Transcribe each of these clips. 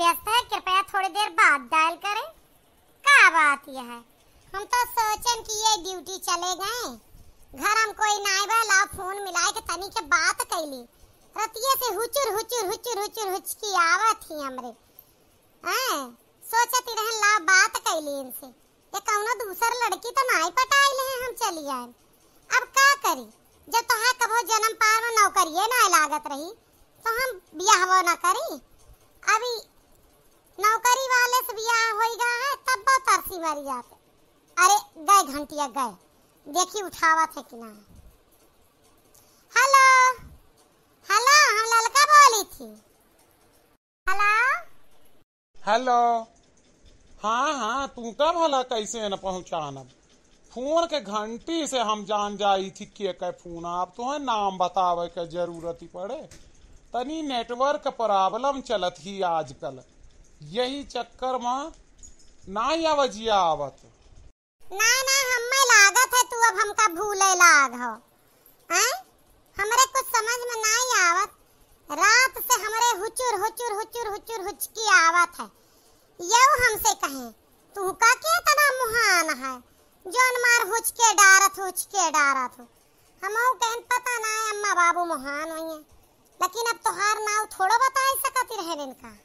व्यस्त है कृपया थोड़ी देर बाद डायल करें क्या बात यह है हम तो सोचें कि ये ड्यूटी चले गए घर हम कोई नाइबा वाला फोन मिलाए के तनी के बात ली रतिये से हुचुर हुचुर हुचुर हुचुर हुचकी आवा थी हमरे हैं सोचत ही रहन ला बात ली इनसे ये कौनो दूसर लड़की तो नाई पटाई ले हम चली आए अब का करी जब तो तोहा कबो जन्म पार में नौकरिये ना लागत रही तो हम ब्याह वो ना करी अभी नौकरी वाले से बियाह होएगा है तब बहुत तरसी मरी जाते अरे गए घंटिया गए देखी उठावा थे कि ना हेलो हेलो हम ललका बोली थी हेलो हेलो हाँ हाँ तू का भला कैसे है न पहुँचानब फोन के घंटी से हम जान जाई थी के के फोन आप तो है नाम बतावे के जरूरत ही पड़े तनी नेटवर्क प्रॉब्लम चलत ही आजकल यही चक्कर में ना आवजिया आवत ना ना हम्मे लागत है तू अब हमका भूले लाग हो हैं हमरे कुछ समझ में ना ही आवत रात से हमरे हुचुर हुचुर हुचुर हुचुर हुचकी आवत है यो हमसे कहे तू का के तना मुहान है जोन मार हुचके डारत हुचके डारत हो हमहु कहन पता ना है अम्मा बाबू मुहान होई है लेकिन अब तोहार नाव थोड़ा बताई सकती रहे इनका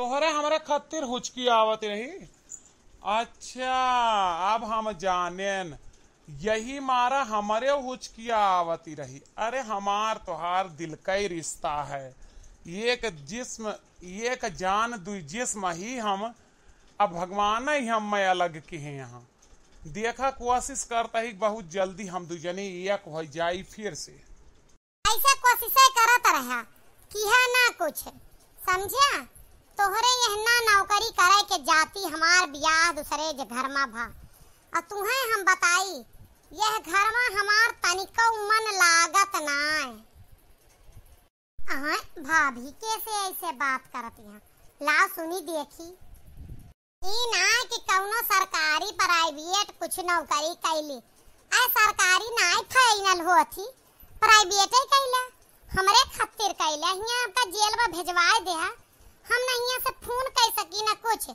तोहरे हमारे खातिर हुचकी आवत रही अच्छा अब हम जानेन यही मारा हमारे हुचकिया आवती रही अरे हमार तोहार दिल का ही रिश्ता है एक जिस्म एक जान दुई जिस्म ही हम अब भगवान ही हम मैं अलग की हैं यहाँ देखा कोशिश करता ही बहुत जल्दी हम दुजने एक हो जाए फिर से ऐसे कोशिश करता रहा किया ना कुछ समझा तोहरे यहना नौकरी करे के जाती हमार बियाह दूसरे जे घर में भा और तुम्हें हम बताई यह घर में हमार तनिको मन लागत नाय आए भाभी कैसे ऐसे बात करती हैं ला सुनी देखी ई ना कि कौनो सरकारी प्राइवेट कुछ नौकरी कैली आ सरकारी ना फाइनल होती प्राइवेट कैला हमरे खातिर कैला हिया आपका जेल में भिजवाए दे हम नहीं से फोन कह सकी ना कुछ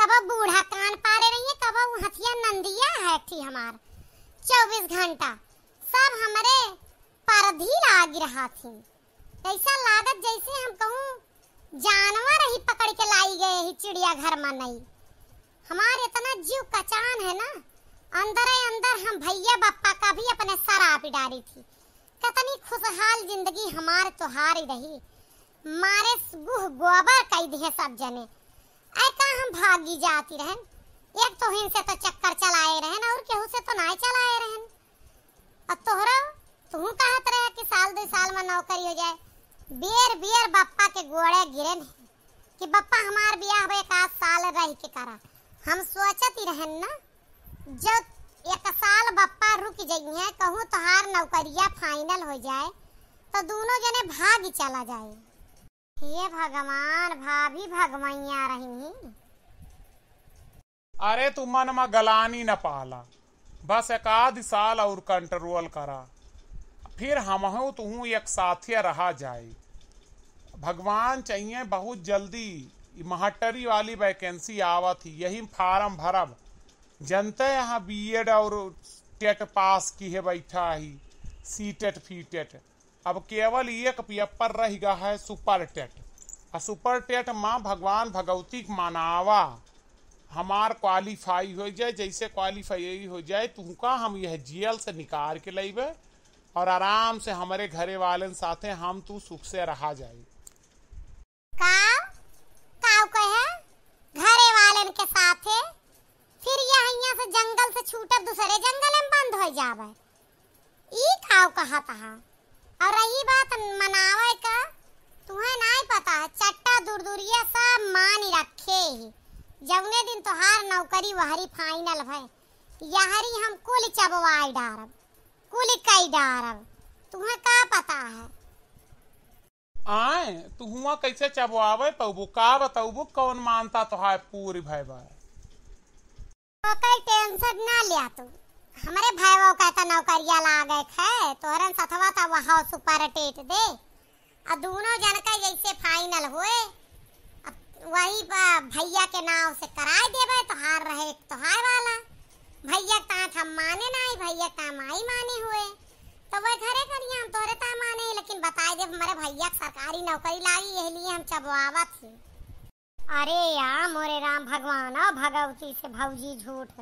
कब बूढ़ा कान पारे रही है कब हथिया नंदिया है थी हमार चौबीस घंटा सब हमारे परधी लाग रहा थी ऐसा लागत जैसे हम कहूँ जानवर ही पकड़ के लाई गए ही चिड़िया घर में नहीं हमारे इतना जीव कचान है ना अंदर है अंदर हम भैया बापा का भी अपने सर आप डाली थी कतनी खुशहाल जिंदगी हमारे तुहार ही रही मारे गुह गोबर कई दिए सब जने का हम भागी जाती रहन एक तो हिन से तो चक्कर चलाए रहन और केहू से तो ना चलाए रहन अब तोहरा तू कहत रहे कि साल दो साल में नौकरी हो जाए बेर बेर बप्पा के गोड़े गिरन कि बप्पा हमार बियाह एक आध साल रह के करा हम सोचत ही रहन ना जब एक साल बप्पा रुक जाई है कहूँ तोहार नौकरिया फाइनल हो जाए तो दोनों जने भाग चला जाए हे भगवान भाभी भगवैया रही अरे तुम मन में गलानी न पाला बस एक आध साल और कंट्रोल करा फिर हम तुम एक साथिया रहा जाए भगवान चाहिए बहुत जल्दी महटरी वाली वैकेंसी आवा थी यही फार्म भरब जनता यहाँ बीएड और टेट पास की है बैठा ही सी टेट फी टेट अब केवल एक पियपर रह गया है सुपर टेट सुपर टेट माँ भगवान भगवती मानावा हमार क्वालिफाई हो जाए जैसे क्वालिफाई हो जाए तुमका हम यह जेल से निकाल के लेबे और आराम से हमारे घरे वाले साथे हम तू सुख से रहा जाए कहे घरे वालन के साथे फिर यहाँ से जंगल से छूटे दूसरे जंगल में बंद हो जावे ई काव कहा तहा और रही बात मनावे का तुम्हें नहीं पता चट्टा दूरदूरिया सब मान रखे ही जवने दिन तोहार नौकरी वहरी फाइनल भय यहरी हम कुल चबवाई डारब कुल कई डारब तुम्हें का पता है आए तू तो हुआ कैसे चबवावे पबू तो का बताऊबू कौन मानता तोहार पूरी भय भय तो टेंशन ना लिया तू हमारे भाईवा कहता नौकरिया ला गए थे तोहरन सथवा था तो वहां सुपर टेट दे और दोनों जन का जैसे फाइनल हुए वही भैया के नाव से कराए देवे तो हार रहे तो हार वाला भैया का हम माने ना भैया का माई माने हुए तो वह घरे करिए हम तोरे ता माने लेकिन बताए दे हमारे भैया सरकारी नौकरी लागी यही लिए हम चबवावा थी अरे यार मोरे राम भगवान भगवती से भौजी झूठ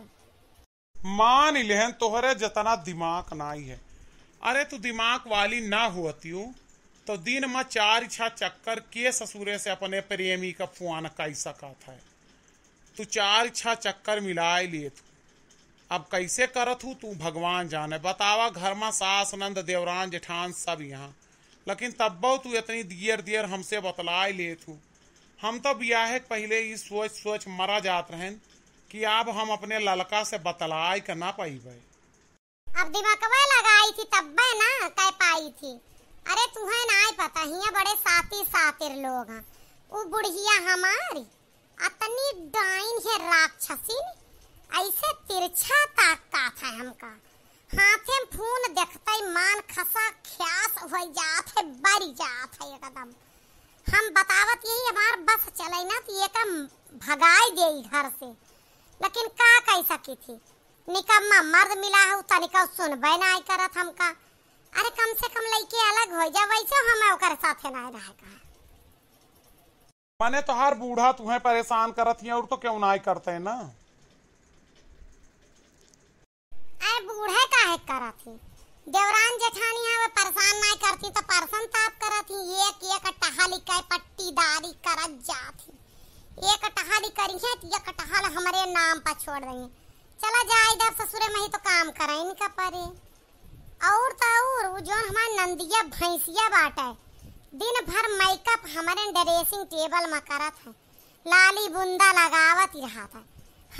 मान इलेहन तोहरे जतना दिमाग नाई है अरे तू दिमाग वाली ना होती हूँ तो दिन में चार छा चक्कर के ससुरे से अपने प्रेमी का फुआन कैसा सका था तू चार छा चक्कर मिला लिए तू अब कैसे करत हूँ तू भगवान जाने बतावा घर में सास नंद देवरान जेठान सब यहाँ लेकिन तब बहु तू इतनी दियर दियर हमसे बतलाए लिए तू हम तो ब्याह पहले ही सोच सोच मरा जात रहे कि आप हम अपने ललका से बतलाय के ना पाई बे अब दिमागवा लगाई थी तब बे ना कह पाई थी अरे तुहे ना पता हिया बड़े साथी सातिर लोग हैं वो बुढ़िया हमारी अतनी डाइन है राक्षसी ऐसे तिरछा ताकता था हमका हाथे फून देखते मान खसा ख्यास हो जात है बढ़ जात है एकदम हम बतावत यही हमार बस चले ना तो ये भगाई दे घर से लेकिन का कह सकी थी निका मर्द मिला है सुन सुनबे ना करत हमका अरे कम से कम लड़के अलग हो जा वैसे हम ओकर साथ है ना रह का माने तो हर बूढ़ा तुम्हें परेशान करत है और तो क्यों ना करते है ना अरे बूढ़े काहे करत है देवरान जेठानी है वे परेशान ना करती तो परसन ताप करत ही एक एक टहा लिखाई पट्टीदारी करत जाती एक टहाली करी है तो एक हमारे नाम पर छोड़ देंगे चला जाए इधर ससुरे में ही तो काम करा इनका परे और तो और वो जो हमारे नंदिया भैंसिया बाटा है दिन भर मेकअप हमारे ड्रेसिंग टेबल में करत है लाली बुंदा लगावत ही रहा था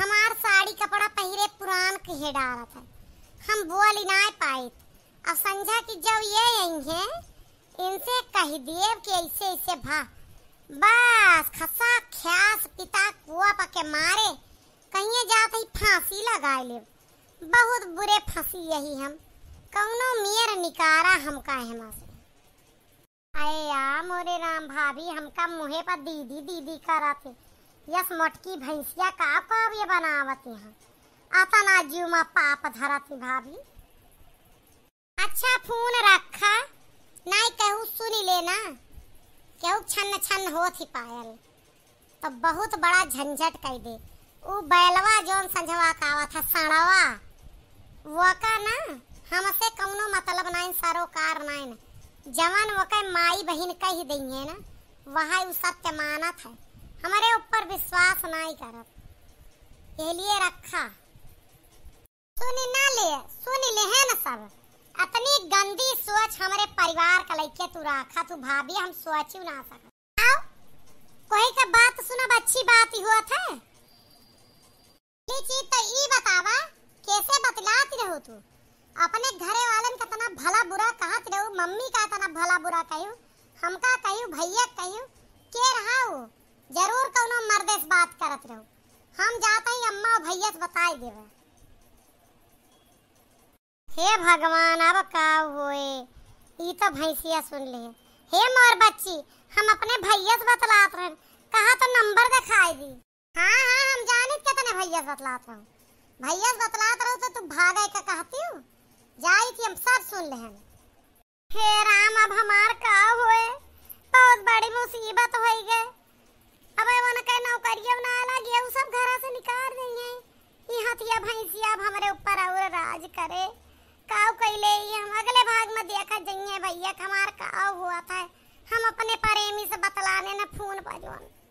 हमार साड़ी कपड़ा पहरे पुरान के हे डालत हम बोल ना पाए अब संझा की जब ये आई है इनसे कह दिए कि ऐसे ऐसे भा बा मारे कहीं जात ही फांसी लगा ले बहुत बुरे फंसी यही हम कौनो मियर निकारा हमका है से अरे यार मोरे राम भाभी हमका मुहे पर दीदी दीदी कराते यस मटकी भैंसिया का ये बनावती हैं आता ना जीव में पाप धराती भाभी अच्छा फोन रखा नहीं कहू सुनी लेना क्यों छन छन हो थी पायल तो बहुत बड़ा झंझट कह दे वो बैलवा जोन संझवा का आवा था सड़वा वो का ना हमसे कौनो मतलब ना सरोकार ना वो वके माई बहन कह दी है ना वहाँ वो सत्य मानत है हमारे ऊपर विश्वास ना ही करत ये लिए रखा सुन ना ले सुन ले है ना सब अपनी गंदी सोच हमारे परिवार का लेके तू रखा तू भाभी हम सोची ना सका कोई का बात सुनब अच्छी बात ही हुआ था चीज तो ई बतावा कैसे बतलात रहो तू अपने घरे वालन का तना भला बुरा कहत रहो मम्मी का तना भला बुरा कहू हमका कहियो भैया कहियो के रहा हो जरूर कोनो मर्दे से बात करत रहो हम जाते ही अम्मा और भैया से बताई देवे हे भगवान अब का होए ई तो भैंसिया सुन ले हे मोर बच्ची हम अपने भैया से बतलात रहे कहा तो नंबर दिखाई दी हाँ हाँ हम जाने के तने भैया से बतलात रहे भैया से बतलात रहूं तो तू भागे का कहती हूँ जाई थी हम सब सुन ले लेहन हे राम अब हमार का होए बहुत बड़ी मुसीबत हो गए अब वो न कहे नौकरिया बना लगी वो सब घर से निकाल रही है ये हथिया भैंसिया अब हमारे ऊपर और राज करे काऊ कैले ले हम अगले का जइए भैया कमार का हुआ था हम अपने प्रेमी से बतलाने न फोन पर